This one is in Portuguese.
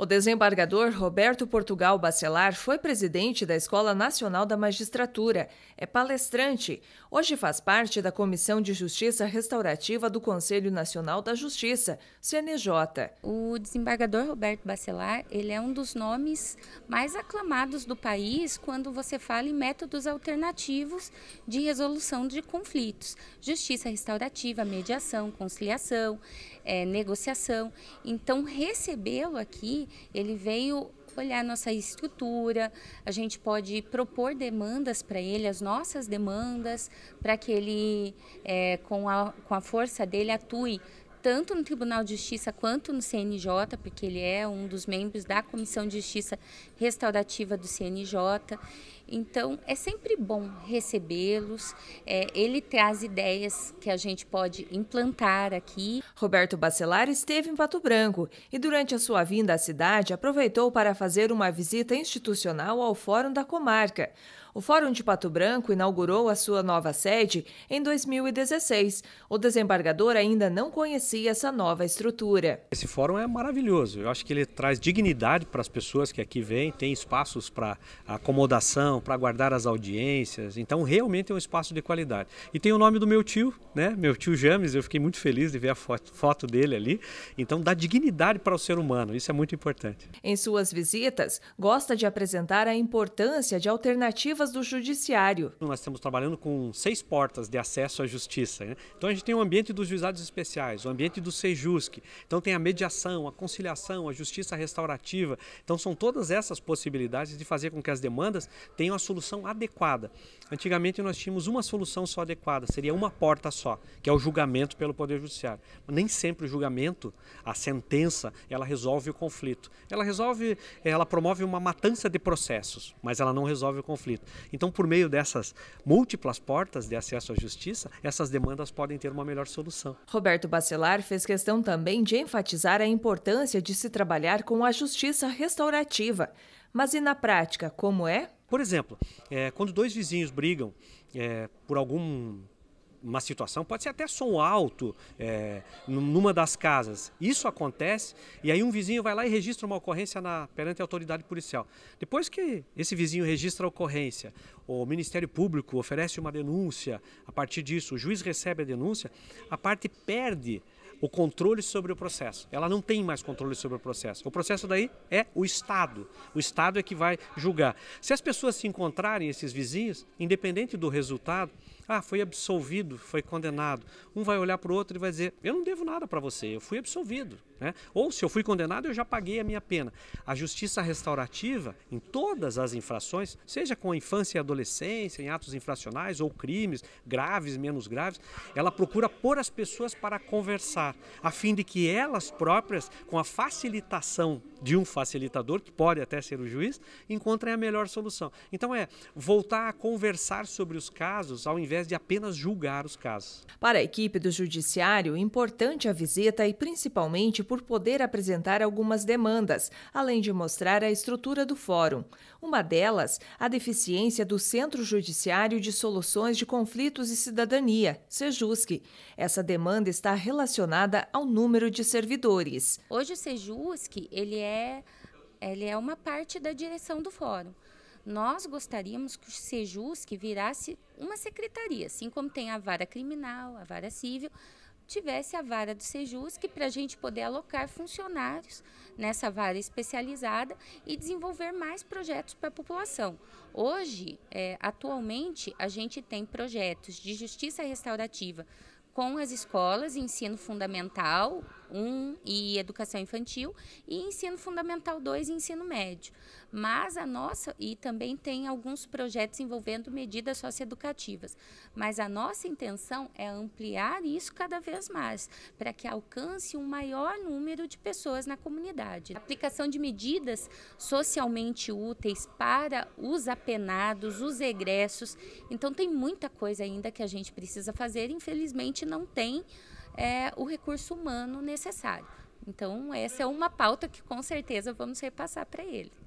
O desembargador Roberto Portugal Bacelar foi presidente da Escola Nacional da Magistratura, é palestrante. Hoje faz parte da Comissão de Justiça Restaurativa do Conselho Nacional da Justiça, CNJ. O desembargador Roberto Bacelar, ele é um dos nomes mais aclamados do país quando você fala em métodos alternativos de resolução de conflitos, justiça restaurativa, mediação, conciliação, é, negociação. Então recebê-lo aqui ele veio olhar nossa estrutura, a gente pode propor demandas para ele, as nossas demandas, para que ele, é, com, a, com a força dele, atue tanto no Tribunal de Justiça quanto no CNJ, porque ele é um dos membros da Comissão de Justiça Restaurativa do CNJ. Então é sempre bom recebê-los. É, ele traz ideias que a gente pode implantar aqui. Roberto Bacelar esteve em Pato Branco e durante a sua vinda à cidade aproveitou para fazer uma visita institucional ao Fórum da Comarca. O Fórum de Pato Branco inaugurou a sua nova sede em 2016. O desembargador ainda não conhecia essa nova estrutura. Esse fórum é maravilhoso. Eu acho que ele traz dignidade para as pessoas que aqui vêm, tem espaços para acomodação televisão, para guardar as audiências. Então, realmente é um espaço de qualidade. E tem o nome do meu tio, né? Meu tio James, eu fiquei muito feliz de ver a foto, foto dele ali. Então, dá dignidade para o ser humano, isso é muito importante. Em suas visitas, gosta de apresentar a importância de alternativas do judiciário. Nós estamos trabalhando com seis portas de acesso à justiça. Né? Então, a gente tem o ambiente dos juizados especiais, o ambiente do Sejusc. Então, tem a mediação, a conciliação, a justiça restaurativa. Então, são todas essas possibilidades de fazer com que as demandas tenham uma solução adequada. Antigamente nós tínhamos uma solução só adequada, seria uma porta só, que é o julgamento pelo Poder Judiciário. Mas nem sempre o julgamento, a sentença, ela resolve o conflito. Ela resolve, ela promove uma matança de processos, mas ela não resolve o conflito. Então, por meio dessas múltiplas portas de acesso à justiça, essas demandas podem ter uma melhor solução. Roberto Bacelar fez questão também de enfatizar a importância de se trabalhar com a justiça restaurativa. Mas e na prática, como é? Por exemplo, é, quando dois vizinhos brigam é, por algum uma situação, pode ser até som alto é, numa das casas. Isso acontece e aí um vizinho vai lá e registra uma ocorrência na, perante a autoridade policial. Depois que esse vizinho registra a ocorrência, o Ministério Público oferece uma denúncia, a partir disso o juiz recebe a denúncia, a parte perde o controle sobre o processo. Ela não tem mais controle sobre o processo. O processo daí é o Estado. O Estado é que vai julgar. Se as pessoas se encontrarem, esses vizinhos, independente do resultado, ah, foi absolvido, foi condenado. Um vai olhar para o outro e vai dizer: Eu não devo nada para você, eu fui absolvido. Né? Ou se eu fui condenado, eu já paguei a minha pena. A justiça restaurativa, em todas as infrações, seja com a infância e adolescência, em atos infracionais ou crimes graves, menos graves, ela procura pôr as pessoas para conversar, a fim de que elas próprias, com a facilitação de um facilitador, que pode até ser o juiz, encontrem a melhor solução. Então é voltar a conversar sobre os casos ao invés invés de apenas julgar os casos. Para a equipe do Judiciário, é importante a visita e principalmente por poder apresentar algumas demandas, além de mostrar a estrutura do fórum. Uma delas, a deficiência do Centro Judiciário de Soluções de Conflitos e Cidadania, SEJUSC. Essa demanda está relacionada ao número de servidores. Hoje o SEJUSC, ele é, ele é uma parte da direção do fórum. Nós gostaríamos que o SEJUS que virasse uma secretaria, assim como tem a vara criminal, a vara civil, tivesse a vara do SEJUS, que para a gente poder alocar funcionários nessa vara especializada e desenvolver mais projetos para a população. Hoje, é, atualmente, a gente tem projetos de justiça restaurativa com as escolas, ensino fundamental 1 e educação infantil, e ensino fundamental 2 e ensino médio. Mas a nossa, e também tem alguns projetos envolvendo medidas socioeducativas, mas a nossa intenção é ampliar isso cada vez mais, para que alcance um maior número de pessoas na comunidade. A aplicação de medidas socialmente úteis para os apenados, os egressos. Então, tem muita coisa ainda que a gente precisa fazer, infelizmente, não tem. É, o recurso humano necessário. Então, essa é uma pauta que com certeza vamos repassar para ele.